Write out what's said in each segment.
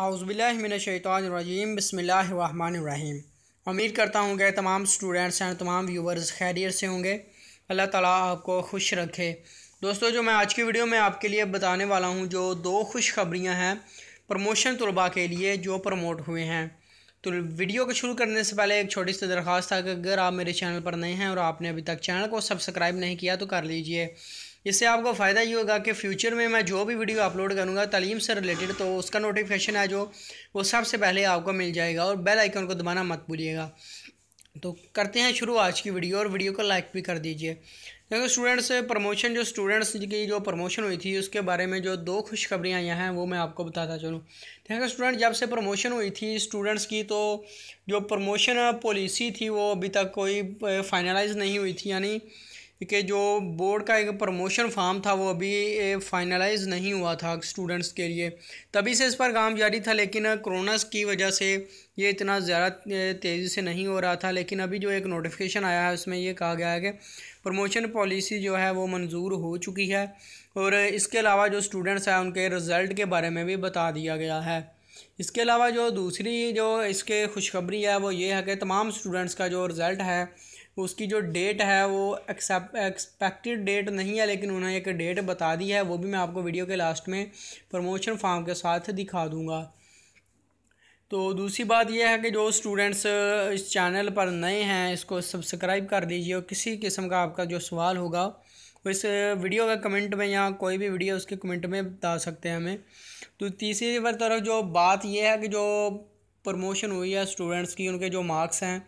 आउज़बिल्लिमिनशैतरजीम बसमीम उम्मीद करता हूँ कि तमाम स्टूडेंट्स हैं तमाम व्यूवर्स खैरियर से होंगे अल्लाह ताला आपको खुश रखे दोस्तों जो मैं आज की वीडियो में आपके लिए बताने वाला हूँ जो दो खुशखबरियाँ हैं प्रमोशन तलबा के लिए जो प्रमोट हुए हैं तो वीडियो को शुरू करने से पहले एक छोटी सी दरख्वास्त था कि अगर आप मेरे चैनल पर नए हैं और आपने अभी तक चैनल को सब्सक्राइब नहीं किया तो कर लीजिए इससे आपको फ़ायदा ये होगा कि फ्यूचर में मैं जो भी वीडियो अपलोड करूँगा तलीम से रिलेटेड तो उसका नोटिफिकेशन है जो वो सबसे पहले आपको मिल जाएगा और बेल आइकन को दबाना मत भूलिएगा तो करते हैं शुरू आज की वीडियो और वीडियो को लाइक भी कर दीजिए देखो स्टूडेंट्स प्रमोशन जो स्टूडेंट्स की जो प्रमोशन हुई थी उसके बारे में जो दो खुशखबरियाँ आई हैं वो मैं आपको बताता चलूँ देखो स्टूडेंट जब से प्रमोशन हुई थी स्टूडेंट्स की तो जो प्रमोशन पॉलिसी थी वो अभी तक कोई फाइनलाइज नहीं हुई थी यानी कि जो बोर्ड का एक प्रमोशन फार्म था वो अभी फाइनलाइज नहीं हुआ था स्टूडेंट्स के लिए तभी से इस पर काम जारी था लेकिन कोरोना की वजह से ये इतना ज़्यादा तेज़ी से नहीं हो रहा था लेकिन अभी जो एक नोटिफिकेशन आया है उसमें ये कहा गया है कि प्रमोशन पॉलिसी जो है वो मंजूर हो चुकी है और इसके अलावा जो स्टूडेंट्स हैं उनके रिज़ल्ट के बारे में भी बता दिया गया है इसके अलावा जो दूसरी जो इसके खुशखबरी है वो ये है कि तमाम स्टूडेंट्स का जो रिज़ल्ट है उसकी जो डेट है वो एक्सपेक्टेड डेट नहीं है लेकिन उन्होंने एक डेट बता दी है वो भी मैं आपको वीडियो के लास्ट में प्रमोशन फॉर्म के साथ दिखा दूँगा तो दूसरी बात यह है कि जो स्टूडेंट्स इस चैनल पर नए हैं इसको सब्सक्राइब कर दीजिए और किसी किस्म का आपका जो सवाल होगा वो इस वीडियो के कमेंट में या कोई भी वीडियो उसके कमेंट में बता सकते हैं हमें तो तीसरी तरफ जो बात यह है कि जो प्रमोशन हुई है स्टूडेंट्स की उनके जो मार्क्स हैं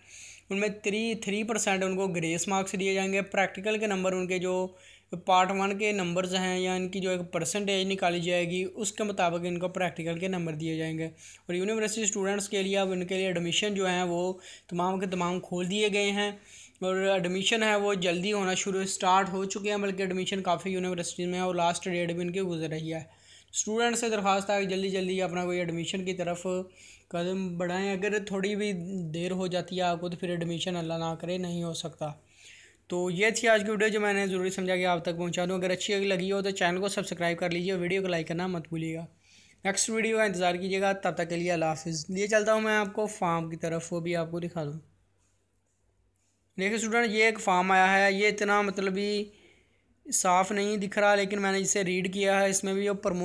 उनमें थ्री थ्री परसेंट उनको ग्रेस मार्क्स दिए जाएंगे प्रैक्टिकल के नंबर उनके जो पार्ट वन के नंबर्स हैं या इनकी जो एक परसेंटेज निकाली जाएगी उसके मुताबिक इनको प्रैक्टिकल के नंबर दिए जाएंगे और यूनिवर्सिटी स्टूडेंट्स के लिए अब इनके लिए एडमिशन जो है वो तमाम के तमाम खोल दिए गए हैं और एडमिशन है वो जल्दी होना शुरू स्टार्ट हो चुके हैं बल्कि एडमिशन काफ़ी यूनिवर्सिटी में और लास्ट डेट भी इनकी गुजर रही है स्टूडेंट से दरख्वास्त है जल्दी जल्दी अपना कोई एडमिशन की तरफ कदम बढ़ाएं अगर थोड़ी भी देर हो जाती है आपको तो फिर एडमिशन अल्लाह ना करे नहीं हो सकता तो ये थी आज की वीडियो जो मैंने ज़रूरी समझा कि आप तक पहुंचा दूँ अगर अच्छी लगी हो तो चैनल को सब्सक्राइब कर लीजिए वीडियो को लाइक करना मत भूलिएगा नेक्स्ट वीडियो का इंतज़ार कीजिएगा तब तक के लिए अला हाफिज़ लिए चलता हूँ मैं आपको फार्म की तरफ वो भी आपको दिखा दूँ देखिए स्टूडेंट ये एक फार्म आया है ये इतना मतलब भी साफ़ नहीं दिख रहा लेकिन मैंने इसे रीड किया है इसमें भी वो प्रमोट